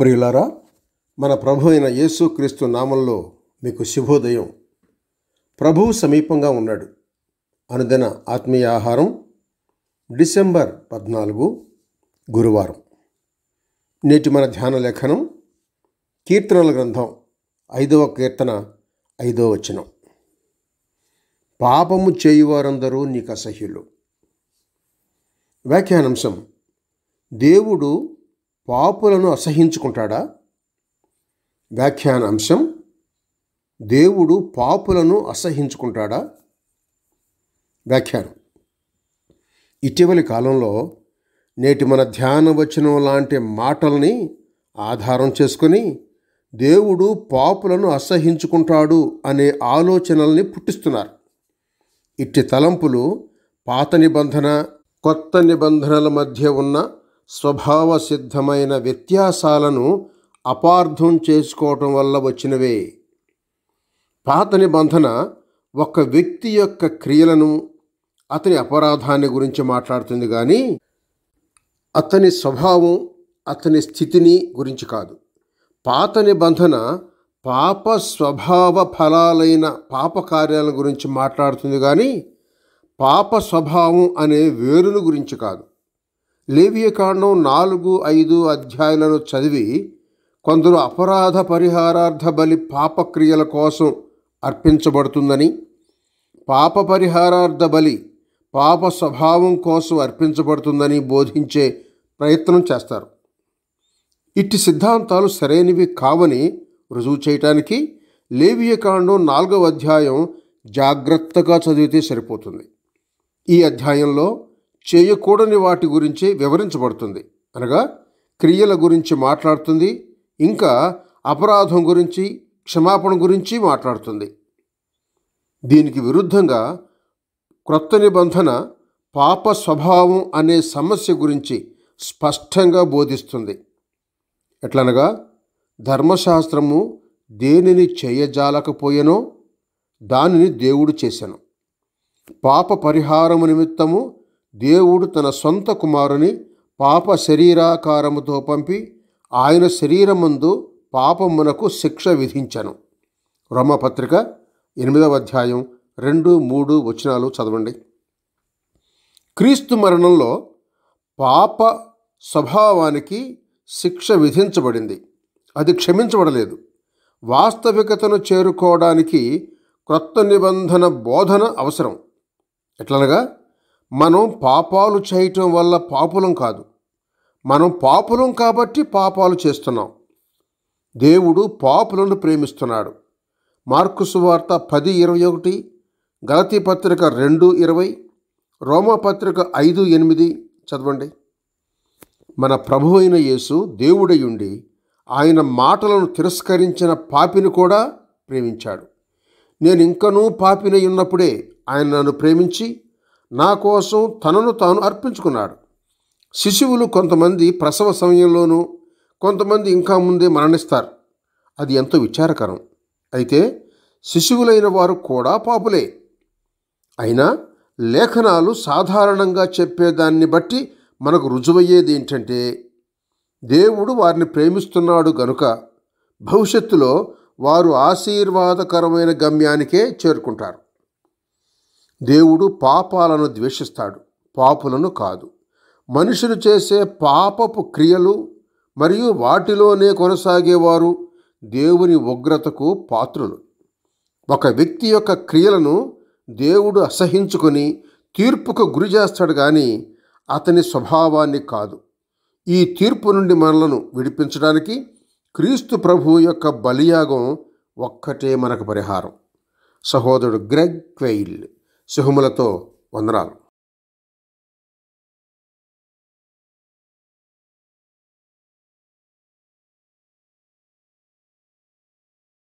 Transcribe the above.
ప్రియులారా మన ప్రభు అయిన యేసుక్రీస్తు నామంలో మీకు శుభోదయం ప్రభువు సమీపంగా ఉన్నాడు అనుదిన ఆత్మీయ ఆహారం డిసెంబర్ పద్నాలుగు గురువారం నేటి మన ధ్యాన లేఖనం కీర్తనల గ్రంథం ఐదవ కీర్తన ఐదవ వచనం పాపము చేయువారందరూ నీకు అసహ్యులు వ్యాఖ్యానాంశం దేవుడు పాపులను అసహించుకుంటాడా వ్యాఖ్యాన అంశం దేవుడు పాపులను అసహించుకుంటాడా వ్యాఖ్యానం ఇటీవలి కాలంలో నేటి మన వచనం లాంటి మాటల్ని ఆధారం చేసుకొని దేవుడు పాపులను అసహించుకుంటాడు అనే ఆలోచనల్ని పుట్టిస్తున్నారు ఇట్టి తలంపులు పాత నిబంధన కొత్త నిబంధనల మధ్య ఉన్న స్వభావ సిద్ధమైన వ్యత్యాసాలను అపార్థం చేసుకోవటం వల్ల వచ్చినవే పాత నిబంధన ఒక వ్యక్తి యొక్క క్రియలను అతని అపరాధాన్ని గురించి మాట్లాడుతుంది కానీ అతని స్వభావం అతని స్థితిని గురించి కాదు పాత నిబంధన పాప స్వభావ ఫలాలైన పాప కార్యాల గురించి మాట్లాడుతుంది కానీ పాప స్వభావం అనే వేరును గురించి కాదు లేవియకాండం నాలుగు ఐదు అధ్యాయులను చదివి కొందరు అపరాధ పరిహారార్థ బలి పాపక్రియల కోసం అర్పించబడుతుందని పాప పరిహారార్థ బలి పాప స్వభావం కోసం అర్పించబడుతుందని బోధించే ప్రయత్నం చేస్తారు ఇట్టి సిద్ధాంతాలు సరైనవి కావని రుజువు చేయటానికి లేవియకాండం నాలుగవ అధ్యాయం జాగ్రత్తగా చదివితే సరిపోతుంది ఈ అధ్యాయంలో చేయకూడని వాటి గురించి వివరించబడుతుంది అనగా క్రియల గురించి మాట్లాడుతుంది ఇంకా అపరాధం గురించి క్షమాపణ గురించి మాట్లాడుతుంది దీనికి విరుద్ధంగా క్రొత్త నిబంధన పాప స్వభావం అనే సమస్య గురించి స్పష్టంగా బోధిస్తుంది ఎట్లనగా ధర్మశాస్త్రము దేనిని చేయజాలకపోయెనో దానిని దేవుడు చేశాను పాప పరిహారము నిమిత్తము దేవుడు తన సొంత కుమారుని పాప శరీరాకారముతో పంపి ఆయన శరీరమందు పాపమునకు శిక్ష విధించను రమపత్రిక ఎనిమిదవ అధ్యాయం రెండు మూడు వచనాలు చదవండి క్రీస్తు మరణంలో పాప స్వభావానికి శిక్ష విధించబడింది అది క్షమించబడలేదు వాస్తవికతను చేరుకోవడానికి క్రొత్త నిబంధన బోధన అవసరం ఎట్లనగా మనం పాపాలు చేయటం వల్ల పాపులం కాదు మనం పాపులం కాబట్టి పాపాలు చేస్తున్నాం దేవుడు పాపులను ప్రేమిస్తున్నాడు మార్కుసు వార్త పది ఇరవై ఒకటి గలతి పత్రిక రెండు ఇరవై రోమపత్రిక ఐదు ఎనిమిది చదవండి మన ప్రభు అయిన యేసు దేవుడయుండి ఆయన మాటలను తిరస్కరించిన పాపిని కూడా ప్రేమించాడు నేను ఇంకనూ పాపినై ఉన్నప్పుడే ఆయన నన్ను ప్రేమించి నా కోసం తనను తాను అర్పించుకున్నాడు శిశువులు కొంతమంది ప్రసవ సమయంలోనూ కొంతమంది ఇంకా ముందే మరణిస్తారు అది ఎంతో విచారకరం అయితే శిశువులైన వారు కూడా పాపులే అయినా లేఖనాలు సాధారణంగా చెప్పేదాన్ని బట్టి మనకు రుజువయ్యేది ఏంటంటే దేవుడు వారిని ప్రేమిస్తున్నాడు గనుక భవిష్యత్తులో వారు ఆశీర్వాదకరమైన గమ్యానికే చేరుకుంటారు దేవుడు పాపాలను ద్వేషిస్తాడు పాపులను కాదు మనుషులు చేసే పాపపు క్రియలు మరియు వాటిలోనే కొనసాగేవారు దేవుని ఉగ్రతకు పాత్రులు ఒక వ్యక్తి యొక్క క్రియలను దేవుడు అసహించుకొని తీర్పుకు గురి చేస్తాడు కానీ అతని స్వభావాన్ని కాదు ఈ తీర్పు నుండి మనలను విడిపించడానికి క్రీస్తు ప్రభు యొక్క బలియాగం ఒక్కటే మనకు పరిహారం సహోదరుడు గ్రెగ్ క్వెయిల్ శుభములతో వందనాలు